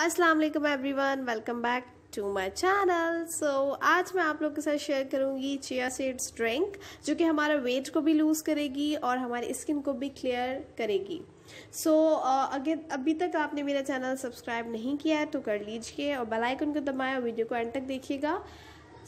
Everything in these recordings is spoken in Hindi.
अस्सलाम वालेकुम everyone welcome back to my channel so आज मैं आप लोग के साथ शेयर करूंगी चिया सीड्स ड्रिंक जो कि हमारा वेट को भी लूज़ करेगी और हमारी स्किन को भी क्लियर करेगी सो so, अगर अभी तक आपने मेरा चैनल सब्सक्राइब नहीं किया है तो कर लीजिए और बेल आइकन को दबाएं और वीडियो को एंड तक देखिएगा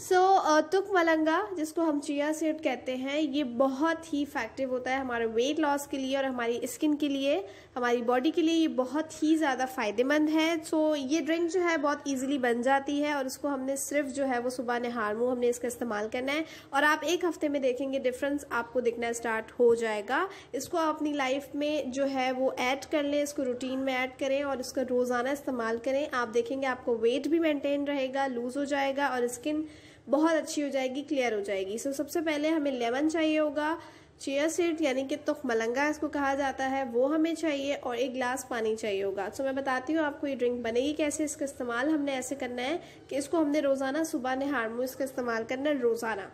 सो so, तुक uh, मलंगा जिसको हम चिया सीड कहते हैं ये बहुत ही इफेक्टिव होता है हमारे वेट लॉस के लिए और हमारी स्किन के लिए हमारी बॉडी के लिए ये बहुत ही ज़्यादा फ़ायदेमंद है सो so, ये ड्रिंक जो है बहुत इजीली बन जाती है और इसको हमने सिर्फ जो है वो सुबह नहार मुँह हमने इसका इस्तेमाल करना है और आप एक हफ्ते में देखेंगे डिफरेंस आपको दिखना स्टार्ट हो जाएगा इसको आप अपनी लाइफ में जो है वो ऐड कर लें इसको रूटीन में ऐड करें और इसका रोज़ाना इस्तेमाल करें आप देखेंगे आपको वेट भी मेनटेन रहेगा लूज़ हो जाएगा और स्किन बहुत अच्छी हो जाएगी क्लियर हो जाएगी सो so, सबसे पहले हमें लेमन चाहिए होगा चेयर सीट यानी कि तुख मलंगा इसको कहा जाता है वो हमें चाहिए और एक गिलास पानी चाहिए होगा सो so, मैं बताती हूँ आपको ये ड्रिंक बनेगी कैसे इसका इस्तेमाल हमने ऐसे करना है कि इसको हमने रोज़ाना सुबह ने हारमो इसका इस्तेमाल करना है रोज़ाना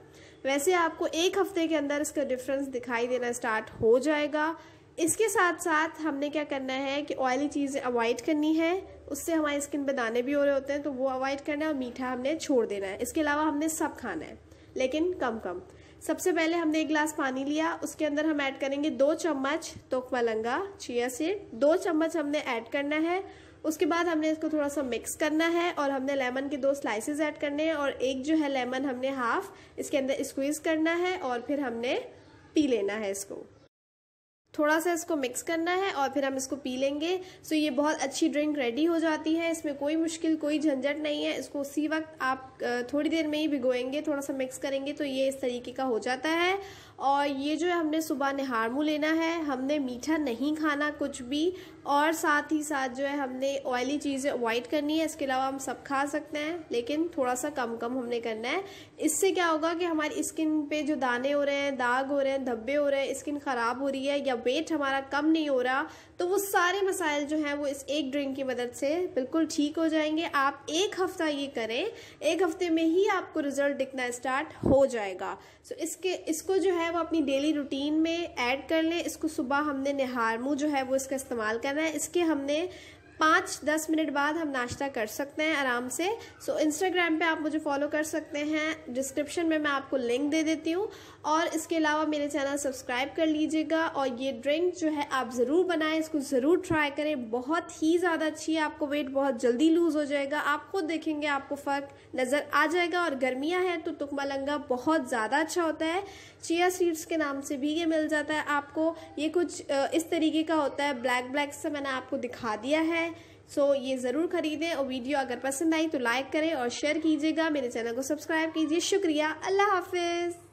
वैसे आपको एक हफ्ते के अंदर इसका डिफरेंस दिखाई देना स्टार्ट हो जाएगा इसके साथ साथ हमने क्या करना है कि ऑयली चीज़ें अवॉइड करनी है उससे हमारी स्किन पे दाने भी हो रहे होते हैं तो वो अवॉइड करना है और मीठा हमने छोड़ देना है इसके अलावा हमने सब खाना है लेकिन कम कम सबसे पहले हमने एक गिलास पानी लिया उसके अंदर हम ऐड करेंगे दो चम्मच तोकमलंगा चिया सीड दो चम्मच हमने ऐड करना है उसके बाद हमने इसको थोड़ा सा मिक्स करना है और हमने लेमन के दो स्लाइसेस ऐड करने हैं और एक जो है लेमन हमने हाफ इसके अंदर स्क्वीज़ करना है और फिर हमने पी लेना है इसको थोड़ा सा इसको मिक्स करना है और फिर हम इसको पी लेंगे सो ये बहुत अच्छी ड्रिंक रेडी हो जाती है इसमें कोई मुश्किल कोई झंझट नहीं है इसको उसी वक्त आप थोड़ी देर में ही भिगोएंगे थोड़ा सा मिक्स करेंगे तो ये इस तरीके का हो जाता है और ये जो है हमने सुबह निहारमू लेना है हमने मीठा नहीं खाना कुछ भी और साथ ही साथ जो है हमने ऑयली चीज़ें अवॉइड करनी है इसके अलावा हम सब खा सकते हैं लेकिन थोड़ा सा कम कम हमने करना है इससे क्या होगा कि हमारी स्किन पे जो दाने हो रहे हैं दाग हो रहे हैं धब्बे हो रहे हैं स्किन ख़राब हो रही है या वेट हमारा कम नहीं हो रहा तो वो सारे मसाइल जो हैं वो इस एक ड्रिंक की मदद से बिल्कुल ठीक हो जाएंगे आप एक हफ़्ता ये करें एक हफ़्ते में ही आपको रिजल्ट दिखना स्टार्ट हो जाएगा सो so, इसके इसको जो है वो अपनी डेली रूटीन में ऐड कर लें इसको सुबह हमने निहारमू जो है वो इसका इस्तेमाल करना है इसके हमने पाँच दस मिनट बाद हम नाश्ता कर सकते हैं आराम से सो so, इंस्टाग्राम पे आप मुझे फॉलो कर सकते हैं डिस्क्रिप्शन में मैं आपको लिंक दे देती हूँ और इसके अलावा मेरे चैनल सब्सक्राइब कर लीजिएगा और ये ड्रिंक जो है आप ज़रूर बनाएं इसको ज़रूर ट्राई करें बहुत ही ज़्यादा अच्छी है आपको वेट बहुत जल्दी लूज़ हो जाएगा आप खुद देखेंगे आपको फ़र्क नज़र आ जाएगा और गर्मियाँ हैं तो तुकमा लंगा बहुत ज़्यादा अच्छा होता है चिया सीड्स के नाम से भी ये मिल जाता है आपको ये कुछ इस तरीके का होता है ब्लैक ब्लैक से मैंने आपको दिखा दिया है सो so, ये ज़रूर ख़रीदें और वीडियो अगर पसंद आई तो लाइक करें और शेयर कीजिएगा मेरे चैनल को सब्सक्राइब कीजिए शुक्रिया अल्लाह हाफिज़